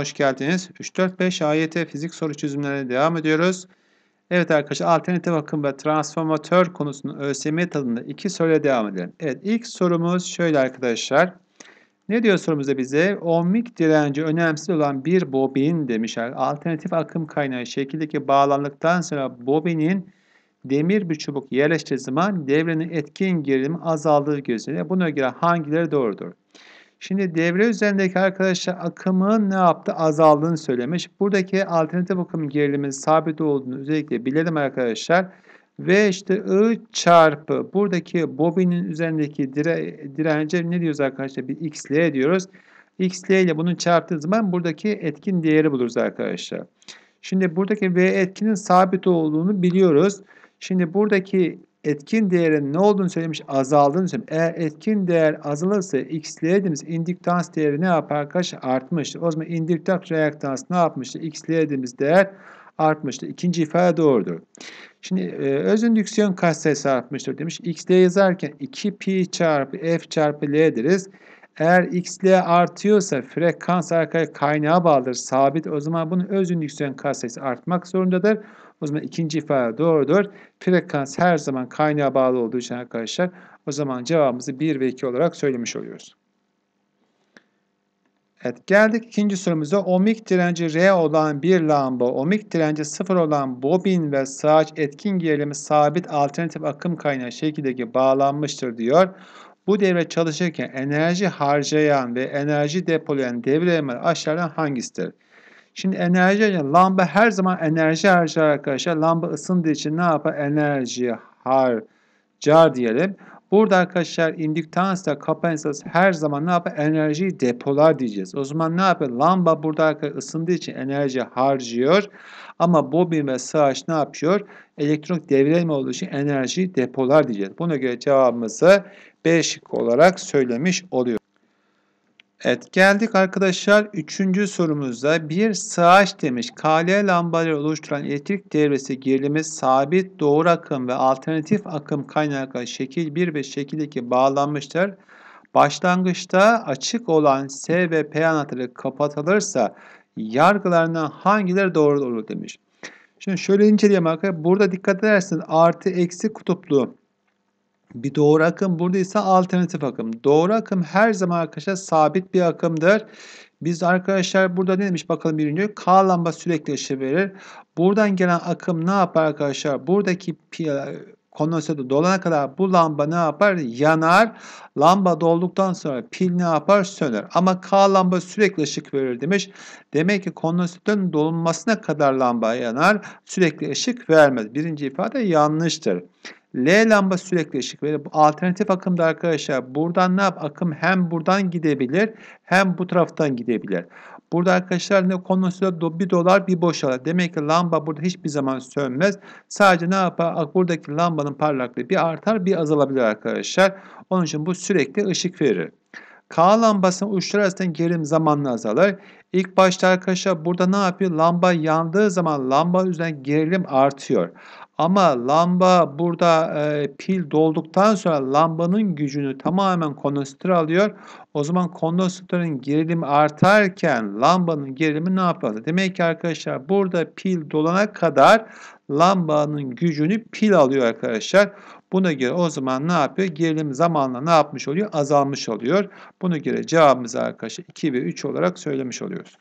Hoş geldiniz. 3-4-5 AYT fizik soru çözümlerine devam ediyoruz. Evet arkadaşlar alternatif akım ve transformatör konusunun ÖSYM tadında iki soruya devam edelim. Evet ilk sorumuz şöyle arkadaşlar. Ne diyor sorumuzda bize? Ohmik direnci önemsiz olan bir bobin demişler. Alternatif akım kaynağı şekildeki bağlandıktan sonra bobinin demir bir çubuk yerleştirdiği zaman devrenin etkin gerilimi azaldığı gözüyle. Buna göre hangileri doğrudur? Şimdi devre üzerindeki arkadaşlar akımın ne yaptı? Azaldığını söylemiş. Buradaki alternatif akım gerilimin sabit olduğunu özellikle bilelim arkadaşlar. Ve işte I çarpı buradaki bobinin üzerindeki dire, dirence ne diyoruz arkadaşlar? Bir XL diyoruz. XL ile bunu çarptığı zaman buradaki etkin değeri buluruz arkadaşlar. Şimdi buradaki V etkinin sabit olduğunu biliyoruz. Şimdi buradaki etkin değerin ne olduğunu söylemiş azaldığını söylemiş. Eğer etkin değer azalırsa x'l dediğimiz indiktans değeri ne yapar arkadaşlar? Artmıştır. O zaman indüktans reaktans ne yapmıştır? x'l dediğimiz değer artmıştır. İkinci ifade doğrudur. Şimdi e, öz indüksiyon katsayısı artmıştır demiş. x'l yazarken 2pi çarpı f çarpı l deriz. Eğer xl artıyorsa frekans arkaya kaynağa bağlıdır, sabit. O zaman bunun öz indüksiyon katsayısı artmak zorundadır. O zaman ikinci ifade doğrudur. Frekans her zaman kaynağa bağlı olduğu için arkadaşlar o zaman cevabımızı 1 ve 2 olarak söylemiş oluyoruz. Evet geldik ikinci sorumuza. Omik direnci R olan bir lamba, omik direnci 0 olan bobin ve saç etkin gerilimi sabit alternatif akım kaynağı şekildeki bağlanmıştır diyor. Bu devre çalışırken enerji harcayan ve enerji depolayan devreler aşağıdan hangisidir? Şimdi enerji harcayan, lamba her zaman enerji harcar arkadaşlar. Lamba ısındığı için ne yapar? Enerji harcar diyelim. Burada arkadaşlar indüktans da kapasitans her zaman ne yapar? Enerjiyi depolar diyeceğiz. O zaman ne yapar? Lamba burada arkadaşlar ısındığı için enerji harcıyor. Ama bobin ve sığaç ne yapıyor? Elektronik devrilme olduğu için enerjiyi depolar diyeceğiz. Buna göre cevabımızı B şıkkı olarak söylemiş oluyor. Evet geldik arkadaşlar 3. sorumuzda bir sığaç demiş KL lambaları oluşturan elektrik devresi gerilimi sabit doğru akım ve alternatif akım kaynakları şekil 1 ve şekil 2 bağlanmıştır. Başlangıçta açık olan S ve P anahtarı kapatılırsa yargılarından hangileri doğru olur demiş. Şimdi şöyle inceleyelim arkadaşlar. Burada dikkat edersiniz artı eksi kutuplu bir doğru akım burada ise alternatif akım. Doğru akım her zaman arkadaşlar sabit bir akımdır. Biz arkadaşlar burada ne demiş bakalım birinci K lamba sürekli ışığı verir. Buradan gelen akım ne yapar arkadaşlar? Buradaki e, kondansatörde dolana kadar bu lamba ne yapar? Yanar. Lamba dolduktan sonra pil ne yapar? Söner. Ama K lamba sürekli ışık verir demiş. Demek ki kondansatörün dolunmasına kadar lamba yanar. Sürekli ışık vermez. Birinci ifade yanlıştır. L lamba sürekli ışık verir. Alternatif akımda arkadaşlar buradan ne yap? Akım hem buradan gidebilir hem bu taraftan gidebilir. Burada arkadaşlar ne konusunda bir dolar bir boşalır. Demek ki lamba burada hiçbir zaman sönmez. Sadece ne yapar? Buradaki lambanın parlaklığı bir artar bir azalabilir arkadaşlar. Onun için bu sürekli ışık verir. K lambasının uçları arasında gerilim zamanla azalır. İlk başta arkadaşlar burada ne yapıyor? Lamba yandığı zaman lamba üzerinden gerilim artıyor. Ama lamba burada e, pil dolduktan sonra lambanın gücünü tamamen kondansatör alıyor. O zaman kondansatörün gerilimi artarken lambanın gerilimi ne yapar? Demek ki arkadaşlar burada pil dolana kadar lambanın gücünü pil alıyor arkadaşlar. Buna göre o zaman ne yapıyor? Gerilim zamanla ne yapmış oluyor? Azalmış oluyor. Buna göre cevabımızı arkadaşlar 2 ve 3 olarak söylemiş oluyoruz.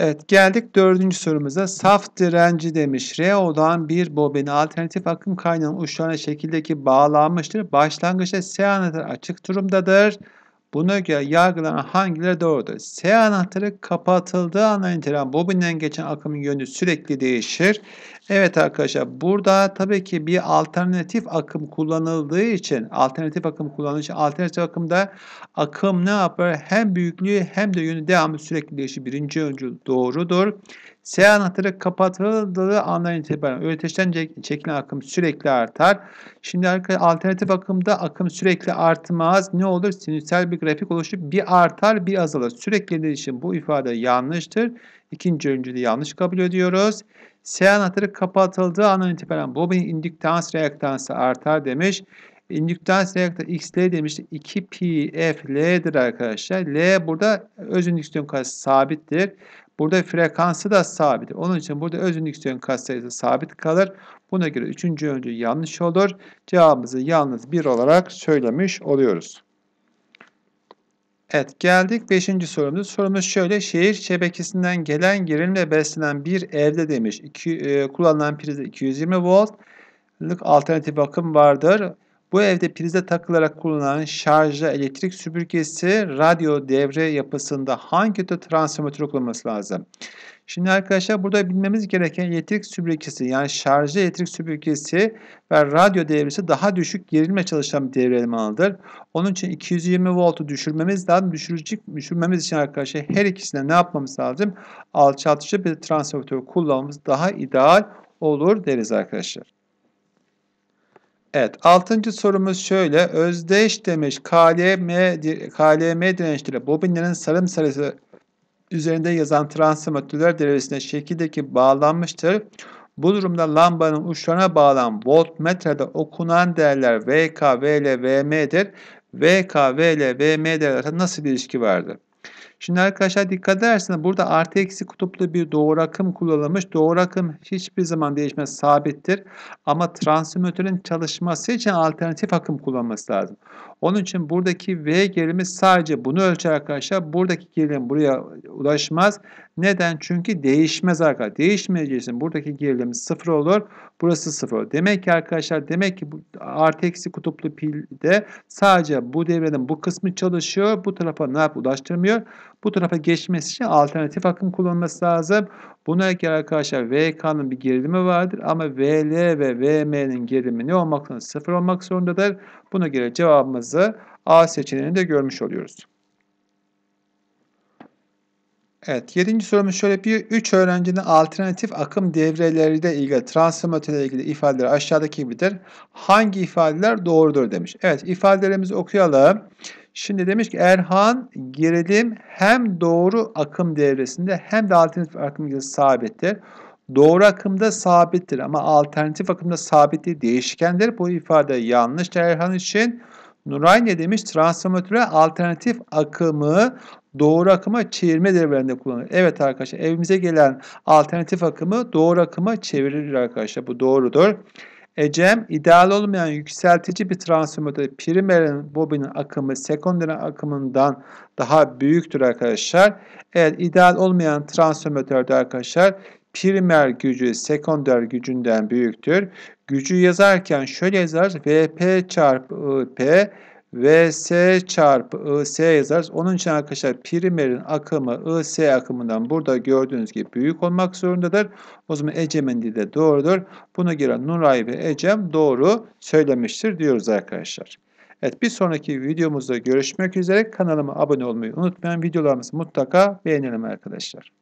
Evet geldik dördüncü sorumuza. Saf direnci demiş. Reo'dan bir bobini alternatif akım kaynağının uçlarına şekildeki bağlanmıştır. Başlangıçta S anahtarı açık durumdadır. Buna göre yargılanan hangileri doğrudur? S anahtarı kapatıldığı andan itibaren bobinden geçen akımın yönü sürekli değişir. Evet arkadaşlar burada tabii ki bir alternatif akım kullanıldığı için alternatif akım kullanıldığı alternatif akımda akım ne yapar? Hem büyüklüğü hem de yönü devamı sürekli değişir. Birinci öncül doğrudur. S anahtarı kapatıldığı andan itibaren öteşten çekilen akım sürekli artar. Şimdi arkadaşlar alternatif akımda akım sürekli artmaz. Ne olur? Sinüsel bir grafik oluşup bir artar bir azalır. Sürekli için bu ifade yanlıştır. İkinci öncülüğü yanlış kabul ediyoruz. S anahtarı kapatıldığı andan itibaren bobin indüktans reaktansı artar demiş. İndüktans reaktör XL demiş. 2 PF L'dir arkadaşlar. L burada öz indüksiyon karşısı sabittir. Burada frekansı da sabit. Onun için burada öz indüksiyon katsayısı sabit kalır. Buna göre üçüncü öncü yanlış olur. Cevabımızı yalnız bir olarak söylemiş oluyoruz. Evet geldik 5. sorumuz. Sorumuz şöyle. Şehir şebekesinden gelen gerilimle beslenen bir evde demiş. İki, e, kullanılan priz 220 voltlık alternatif akım vardır. Bu evde prize takılarak kullanılan şarjlı elektrik süpürgesi radyo devre yapısında hangi tür transformatör kullanılması lazım? Şimdi arkadaşlar burada bilmemiz gereken elektrik süpürgesi yani şarjlı elektrik süpürgesi ve radyo devresi daha düşük gerilme çalışan bir devre elemanıdır. Onun için 220 voltu düşürmemiz lazım. Düşürücük, düşürmemiz için arkadaşlar her ikisine ne yapmamız lazım? Alçaltıcı bir transformatör kullanmamız daha ideal olur deriz arkadaşlar. Evet, altıncı sorumuz şöyle. Özdeş demiş KLM, KLM dirençleri bobinlerin sarım sarısı üzerinde yazan transformatörler devresine şekildeki bağlanmıştır. Bu durumda lambanın uçlarına bağlan voltmetrede okunan değerler VK, VL, VM'dir. VK, VL, VM'de nasıl bir ilişki vardır? Şimdi arkadaşlar dikkat ederseniz burada artı eksi kutuplu bir doğru akım kullanılmış. Doğru akım hiçbir zaman değişmez sabittir. Ama transformatörün çalışması için alternatif akım kullanması lazım. Onun için buradaki V gerilimi sadece bunu ölçer arkadaşlar. Buradaki gerilim buraya ulaşmaz. Neden? Çünkü değişmez arkadaşlar. Değişmeyeceği buradaki gerilim sıfır olur. Burası sıfır Demek ki arkadaşlar demek ki bu artı eksi kutuplu pilde sadece bu devrenin bu kısmı çalışıyor. Bu tarafa ne yap ulaştırmıyor. Bu tarafa geçmesi için alternatif akım kullanılması lazım. Buna göre arkadaşlar VK'nın bir gerilimi vardır ama VL ve VM'nin gerilimi ne olmak zorunda? Sıfır olmak zorundadır. Buna göre cevabımızı A seçeneğini de görmüş oluyoruz. Evet, yedinci sorumuz şöyle bir üç öğrencinin alternatif akım devreleriyle ilgili transformatör ilgili ifadeler aşağıdaki gibidir. Hangi ifadeler doğrudur demiş. Evet, ifadelerimizi okuyalım. Şimdi demiş ki Erhan gerilim hem doğru akım devresinde hem de alternatif akım akımda sabittir. Doğru akımda sabittir ama alternatif akımda sabit değil değişkendir. Bu ifade yanlış Erhan için. Nuray ne demiş? Transformatöre alternatif akımı doğru akıma çevirme devrelerinde kullanılır. Evet arkadaşlar evimize gelen alternatif akımı doğru akıma çevirir arkadaşlar. Bu doğrudur. Ecem ideal olmayan yükseltici bir transformörde primerin bobinin akımı sekonderin akımından daha büyüktür arkadaşlar. Eğer ideal olmayan transformatörde arkadaşlar primer gücü sekonder gücünden büyüktür. Gücü yazarken şöyle yazarız. Vp çarpı P VS çarpı IS yazarız. Onun için arkadaşlar primerin akımı IS akımından burada gördüğünüz gibi büyük olmak zorundadır. O zaman Ecem'in de doğrudur. Buna göre Nuray ve Ecem doğru söylemiştir diyoruz arkadaşlar. Evet bir sonraki videomuzda görüşmek üzere. Kanalıma abone olmayı unutmayan Videolarımızı mutlaka beğenelim arkadaşlar.